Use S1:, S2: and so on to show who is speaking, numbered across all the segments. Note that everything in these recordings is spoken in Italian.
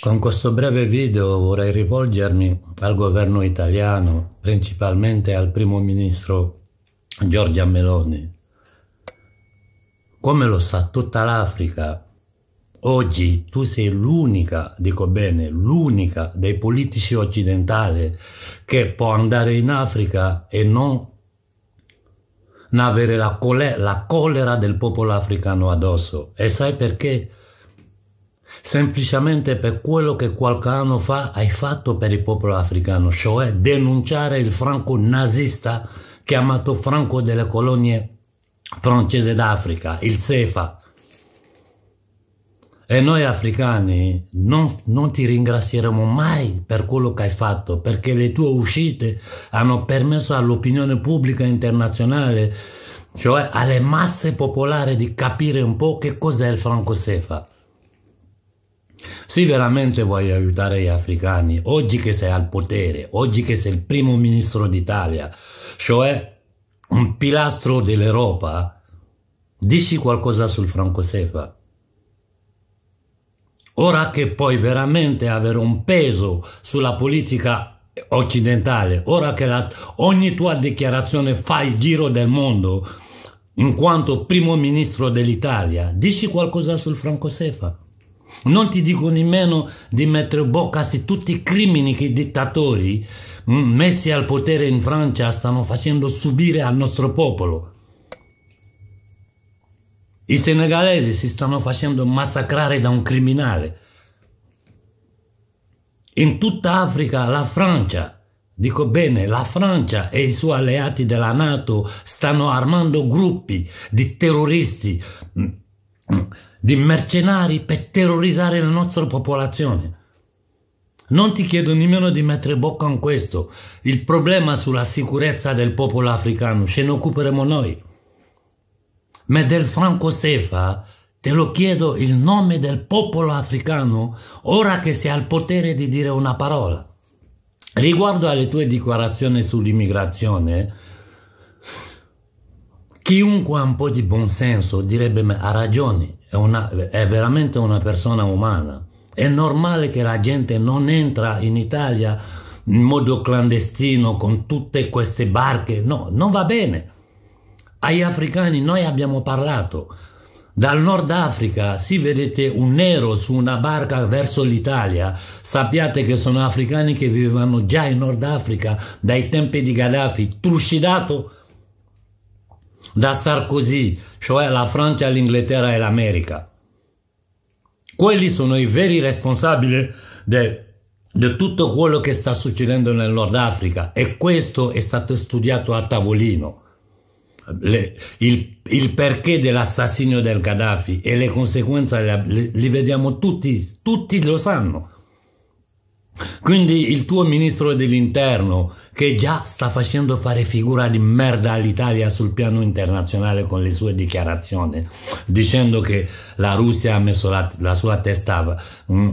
S1: Con questo breve video vorrei rivolgermi al governo italiano, principalmente al primo ministro Giorgia Meloni. Come lo sa tutta l'Africa, oggi tu sei l'unica, dico bene, l'unica dei politici occidentali che può andare in Africa e non avere la, cole la colera del popolo africano addosso. E sai perché? semplicemente per quello che qualche anno fa hai fatto per il popolo africano, cioè denunciare il franco nazista chiamato Franco delle colonie francese d'Africa, il SEFA. E noi africani non, non, ti ringrazieremo mai per quello che hai fatto, perché le tue uscite hanno permesso all'opinione pubblica internazionale, cioè alle masse popolari, di capire un po' che cos'è il Franco Sefa. Se veramente vuoi aiutare gli africani, oggi che sei al potere, oggi che sei il primo ministro d'Italia, cioè un pilastro dell'Europa, dici qualcosa sul Franco Sefa. Ora che puoi veramente avere un peso sulla politica occidentale, ora che la, ogni tua dichiarazione fa il giro del mondo, in quanto primo ministro dell'Italia, dici qualcosa sul Franco Sefa. Non ti dico nemmeno di mettere bocca su tutti i crimini che i dittatori mm, messi al potere in Francia stanno facendo subire al nostro popolo. I senegalesi si stanno facendo massacrare da un criminale. In tutta Africa la Francia, dico bene, la Francia e i suoi alleati della Nato stanno armando gruppi di terroristi mm, mm, di mercenari per terrorizzare la nostra popolazione. Non ti chiedo nemmeno di mettere bocca in questo. Il problema sulla sicurezza del popolo africano ce ne occuperemo noi. Ma del Franco Sefa te lo chiedo il nome del popolo africano ora che si ha il potere di dire una parola. Riguardo alle tue dichiarazioni sull'immigrazione, chiunque ha un po' di buon senso direbbe ma ha ragione è, una, è veramente una persona umana. È normale che la gente non entra in Italia in modo clandestino con tutte queste barche, no, non va bene. Agli africani noi abbiamo parlato. Dal Nord Africa, se vedete un nero su una barca verso l'Italia, sappiate che sono africani che vivevano già in Nord Africa dai tempi di Gaddafi, trucidato da Sarkozy, cioè la Francia, l'Inghilterra e l'America. Quelli sono i veri responsabili di tutto quello che sta succedendo nel Nord Africa e questo è stato studiato a tavolino. Le, il, il, perché dell'assassinio del Gaddafi e le conseguenze le, li vediamo tutti, tutti lo sanno, quindi il tuo ministro dell'interno, che già sta facendo fare figura di merda all'Italia sul piano internazionale con le sue dichiarazioni, dicendo che la Russia ha messo la, la sua testa... Mm,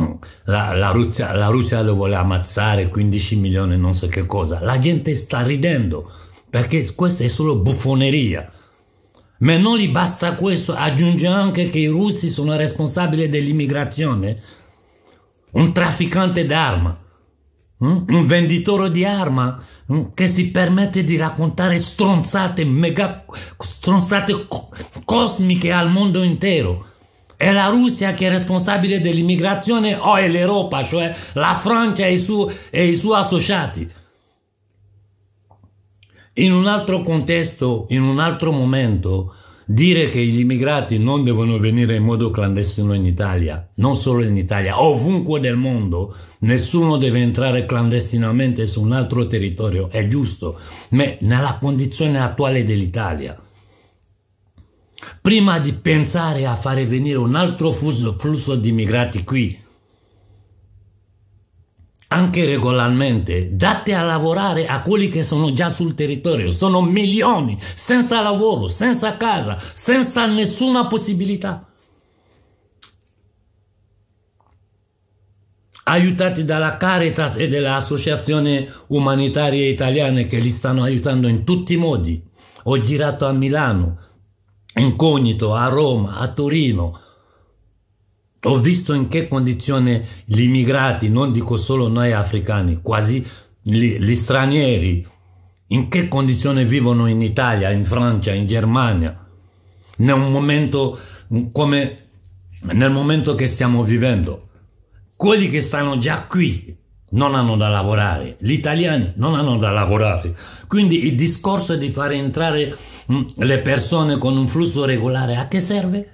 S1: mm, la, la, Russia, la Russia lo vuole ammazzare 15 milioni non so che cosa la gente sta ridendo perché questa è solo buffoneria ma non gli basta questo aggiunge anche che i russi sono responsabili dell'immigrazione un trafficante d'arma, mm? un venditore di arma mm? che si permette di raccontare stronzate, mega, stronzate cosmiche al mondo intero. È la Russia che è responsabile dell'immigrazione o è l'Europa, cioè la Francia e i, su, e i suoi associati? In un altro contesto, in un altro momento, Dire che gli immigrati non devono venire in modo clandestino in Italia, non solo in Italia, ovunque nel mondo, nessuno deve entrare clandestinamente su un altro territorio, è giusto, ma nella condizione attuale dell'Italia. Prima di pensare a fare venire un altro flusso di immigrati qui, anche regolarmente, date a lavorare a quelli che sono già sul territorio. Sono milioni senza lavoro, senza casa, senza nessuna possibilità. aiutati dalla Caritas e dalle associazioni umanitarie italiane che li stanno aiutando in tutti i modi. Ho girato a Milano, incognito, a Roma, a Torino, ho visto in che condizione gli immigrati, non dico solo noi africani, quasi gli, gli stranieri, in che condizione vivono in Italia, in Francia, in Germania, nel momento, come, nel momento che stiamo vivendo. Quelli che stanno già qui non hanno da lavorare, gli italiani non hanno da lavorare. Quindi il discorso di fare entrare mm, le persone con un flusso regolare a che serve?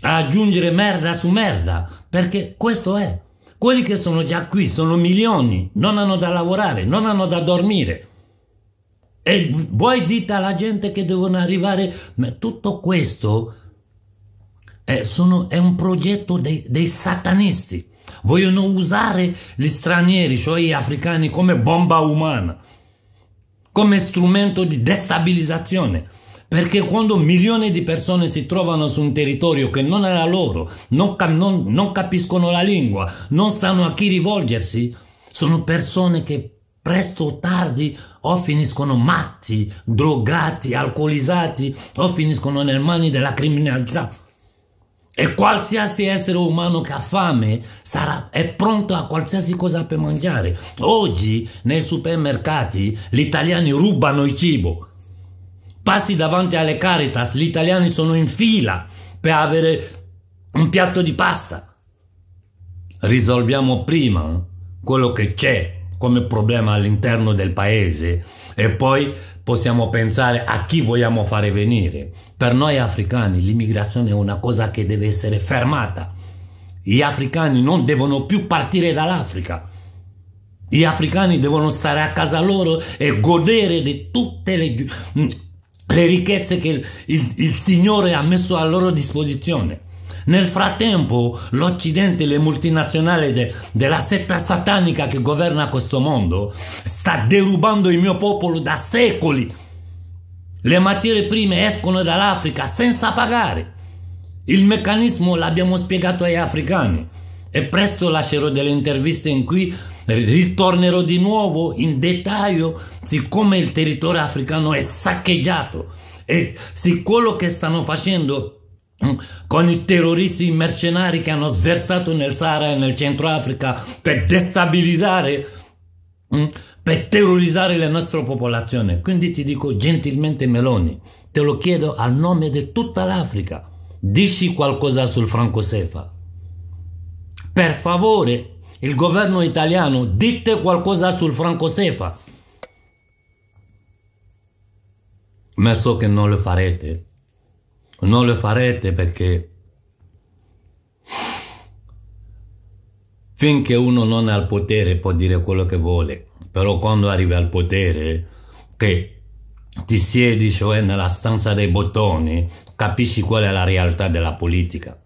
S1: a aggiungere merda su merda, perché questo è. Quelli che sono già qui sono milioni, non hanno da lavorare, non hanno da dormire. E voi dite alla gente che devono arrivare, ma tutto questo è, eh, sono, è un progetto dei, dei satanisti. Vogliono usare gli stranieri, cioè gli africani, come bomba umana, come strumento di destabilizzazione. Perché quando milioni di persone si trovano su un territorio che non era loro, non, non, non capiscono la lingua, non sanno a chi rivolgersi, sono persone che presto o tardi o finiscono matti, drogati, alcolizzati o finiscono nelle mani della criminalità. E qualsiasi essere umano che ha fame sarà, è pronto a qualsiasi cosa per mangiare. Oggi nei supermercati gli italiani rubano il cibo passi davanti alle Caritas, gli italiani sono in fila per avere un piatto di pasta. Risolviamo prima eh, quello che c'è come problema all'interno del paese e poi possiamo pensare a chi vogliamo fare venire. Per noi africani l'immigrazione è una cosa che deve essere fermata. Gli africani non devono più partire dall'Africa. Gli africani devono stare a casa loro e godere di tutte le le ricchezze che il, il, il Signore ha messo a loro disposizione. Nel frattempo l'Occidente, le multinazionali de, della setta satanica che governa questo mondo, sta derubando il mio popolo da secoli. Le materie prime escono dall'Africa senza pagare. Il meccanismo l'abbiamo spiegato agli africani e presto lascerò delle interviste in cui ritornerò di nuovo in dettaglio siccome il territorio africano è saccheggiato e se quello che stanno facendo mm, con i terroristi mercenari che hanno sversato nel Sahara e nel Centro Africa per destabilizzare mm, per terrorizzare la nostra popolazione. Quindi ti dico gentilmente Meloni, te lo chiedo al nome di tutta l'Africa, dici qualcosa sul Franco Sefa. Per favore, il governo italiano dite qualcosa sul Franco Sefa. Ma so che non lo farete. Non lo farete perché finché uno non è al potere può dire quello che vuole, però quando arrivi al potere che ti siedi cioè nella stanza dei bottoni, capisci qual è la realtà della politica.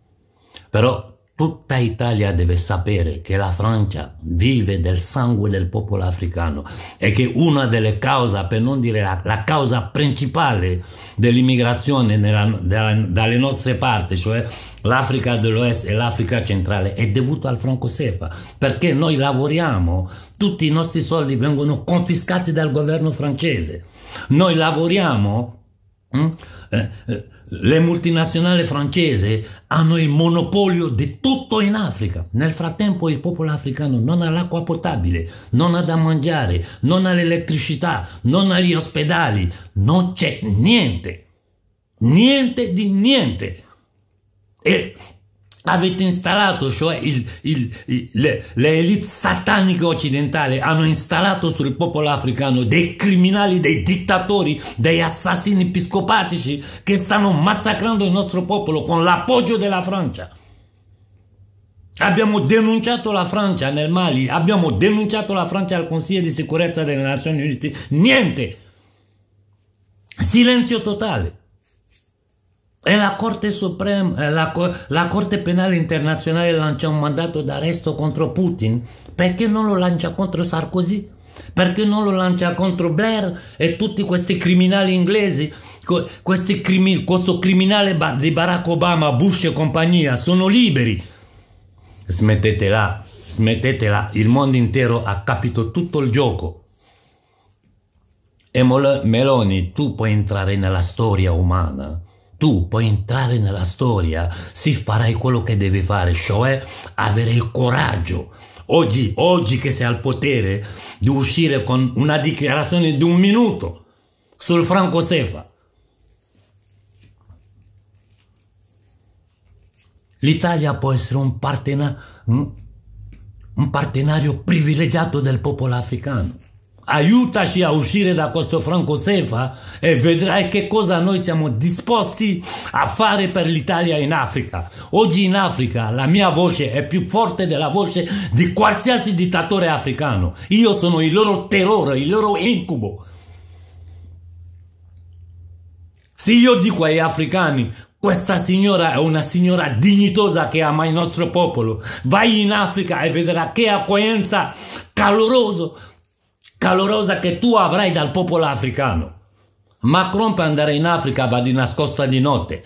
S1: Però Tutta Italia deve sapere che la Francia vive del sangue del popolo africano e che una delle cause, per non dire la, la causa principale dell'immigrazione nella, della, dalle nostre parti, cioè l'Africa dell'Ovest e l'Africa centrale, è dovuta al Franco Sefa, perché noi lavoriamo, tutti i nostri soldi vengono confiscati dal governo francese. Noi lavoriamo Mm? Eh, eh, le multinazionali francesi hanno il monopolio di tutto in Africa. Nel frattempo il popolo africano non ha l'acqua potabile, non ha da mangiare, non ha l'elettricità, non ha gli ospedali, non c'è niente. Niente di niente. E Avete installato, cioè il, il, il, le, le elite sataniche occidentali hanno installato sul popolo africano dei criminali, dei dittatori, dei assassini episcopatici che stanno massacrando il nostro popolo con l'appoggio della Francia. Abbiamo denunciato la Francia nel Mali, abbiamo denunciato la Francia al Consiglio di sicurezza delle Nazioni Unite. Niente! Silenzio totale. E la Corte, Suprema, eh, la, la Corte Penale Internazionale lancia un mandato d'arresto contro Putin. Perché non lo lancia contro Sarkozy? Perché non lo lancia contro Blair e tutti questi criminali inglesi? Questi crimi, questo criminale di Barack Obama, Bush e compagnia sono liberi. Smettetela, smettetela. Il mondo intero ha capito tutto il gioco. E Meloni, tu puoi entrare nella storia umana tu puoi entrare nella storia se farai quello che devi fare, cioè avere il coraggio. Oggi, oggi che sei al potere, di uscire con una dichiarazione di un minuto sul Franco Sefa. L'Italia può essere un, partena un partenario privilegiato del popolo africano aiutaci a uscire da questo franco sefa e vedrai che cosa noi siamo disposti a fare per l'Italia in Africa. Oggi in Africa la mia voce è più forte della voce di qualsiasi dittatore africano. Io sono il loro terrore, il loro incubo. Se io dico agli africani questa signora è una signora dignitosa che ama il nostro popolo. Vai in Africa e vedrai che accoglienza caloroso calorosa che tu avrai dal popolo africano. Macron per andare in Africa va di nascosta di notte.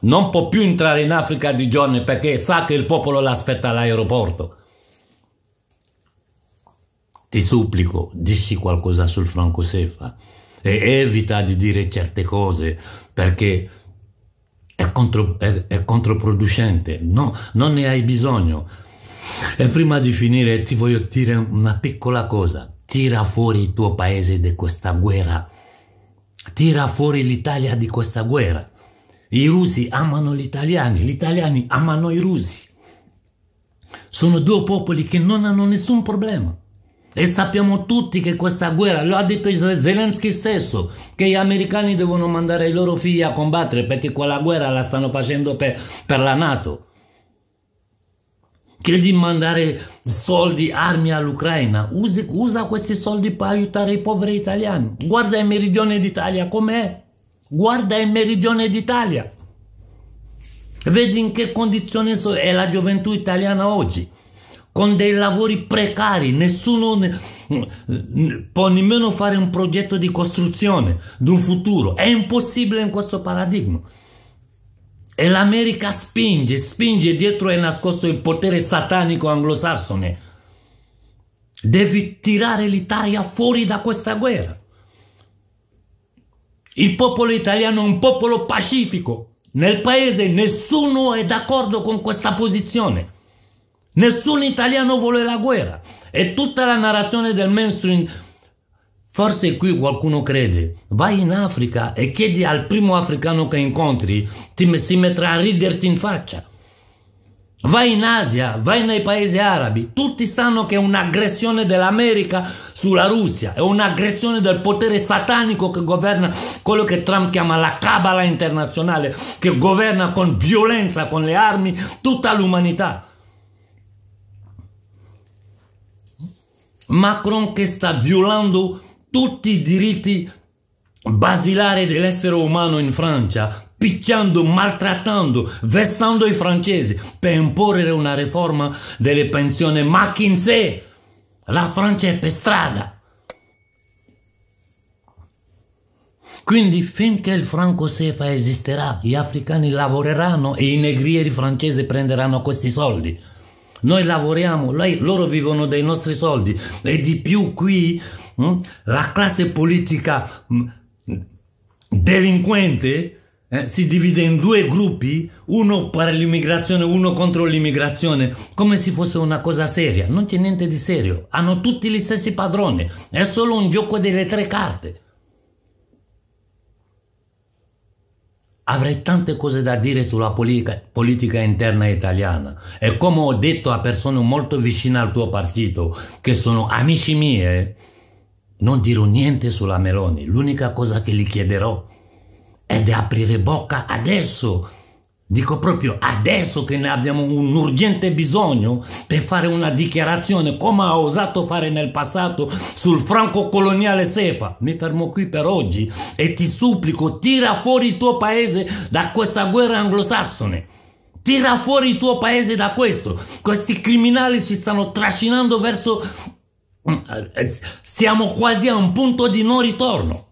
S1: Non può più entrare in Africa di giorno perché sa che il popolo l'aspetta all'aeroporto. Ti supplico, dici qualcosa sul Franco Sefa e evita di dire certe cose perché è, contro, è, è controproducente, no, non ne hai bisogno. E prima di finire ti voglio dire una piccola cosa tira fuori il tuo paese da questa guerra, tira fuori l'Italia di questa guerra. I russi amano gli italiani, gli italiani amano i russi. Sono due popoli che non hanno nessun problema. E sappiamo tutti che questa guerra, lo ha detto Zelensky stesso, che gli americani devono mandare i loro figli a combattere perché quella guerra la stanno facendo per, per la Nato che di mandare soldi, armi all'Ucraina, usa, usa questi soldi per aiutare i poveri italiani. Guarda il meridione d'Italia com'è. Guarda il meridione d'Italia. Vedi in che condizioni è la gioventù italiana oggi, con dei lavori precari, nessuno ne, può nemmeno fare un progetto di costruzione di un futuro. È impossibile in questo paradigma. E l'America spinge, spinge dietro e nascosto il potere satanico anglosassone. Devi tirare l'Italia fuori da questa guerra. Il popolo italiano è un popolo pacifico. Nel paese nessuno è d'accordo con questa posizione. Nessun italiano vuole la guerra. E tutta la narrazione del mainstream Forse qui qualcuno crede. Vai in Africa e chiedi al primo africano che incontri, ti, si metterà a riderti in faccia. Vai in Asia, vai nei paesi arabi, tutti sanno che è un'aggressione dell'America sulla Russia, è un'aggressione del potere satanico che governa quello che Trump chiama la cabala internazionale, che governa con violenza, con le armi, tutta l'umanità. Macron che sta violando tutti i diritti basilari dell'essere umano in Francia, picchiando, maltrattando, vessando i francesi per imporre una riforma delle pensioni Ma in sé? La Francia è per strada. Quindi finché il franco sefa esisterà, gli africani lavoreranno e i negrieri francesi prenderanno questi soldi. Noi lavoriamo, loro vivono dei nostri soldi e di più qui Hm? La classe politica hm, delinquente eh, si divide in due gruppi, uno per l'immigrazione, uno contro l'immigrazione, come se fosse una cosa seria. Non c'è niente di serio, hanno tutti gli stessi padroni, è solo un gioco delle tre carte. Avrei tante cose da dire sulla politica, politica interna italiana e come ho detto a persone molto vicine al tuo partito, che sono amici miei, non dirò niente sulla Meloni, l'unica cosa che gli chiederò è di aprire bocca adesso. Dico proprio adesso che ne abbiamo un urgente bisogno per fare una dichiarazione come ha osato fare nel passato sul franco coloniale Sefa. Mi fermo qui per oggi e ti supplico, tira fuori il tuo paese da questa guerra anglosassone. Tira fuori il tuo paese da questo. Questi criminali si stanno trascinando verso eh, siamo quasi a un punto di non ritorno.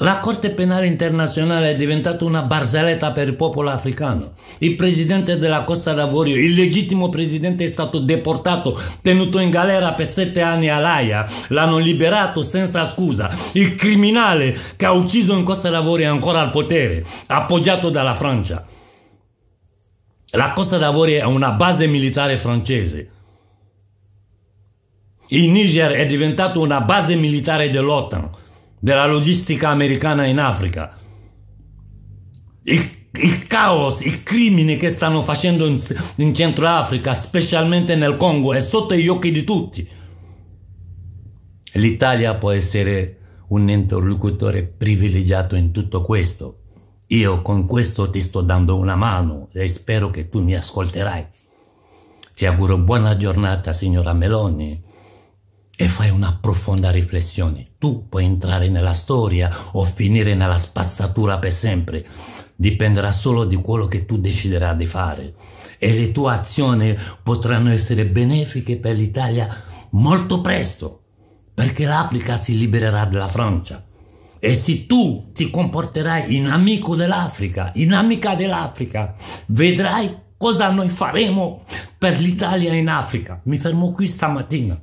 S1: La Corte Penale Internazionale è diventata una barzelletta per il popolo africano. Il presidente della Costa d'Avorio, il legittimo presidente, è stato deportato, tenuto in galera per sette anni a Laia. L'hanno liberato senza scusa. Il criminale che ha ucciso in Costa d'Avorio è ancora al potere, appoggiato dalla Francia. La Costa d'Avorio è una base militare francese. Il Niger è diventato una base militare dell'OTAN, della logistica americana in Africa. Il, il caos, il crimine che stanno facendo in, in Centro Africa, specialmente nel Congo, è sotto gli occhi di tutti. L'Italia può essere un interlocutore privilegiato in tutto questo. Io con questo ti sto dando una mano e spero che tu mi ascolterai. Ti auguro buona giornata, signora Meloni e fai una profonda riflessione, tu puoi entrare nella storia o finire nella spazzatura per sempre. Dipenderà solo di quello che tu deciderai di fare. E le tue azioni potranno essere benefiche per l'Italia molto presto, perché l'Africa si libererà dalla Francia. E se tu ti comporterai in amico dell'Africa, in amica dell'Africa, vedrai cosa noi faremo per l'Italia in Africa. Mi fermo qui stamattina.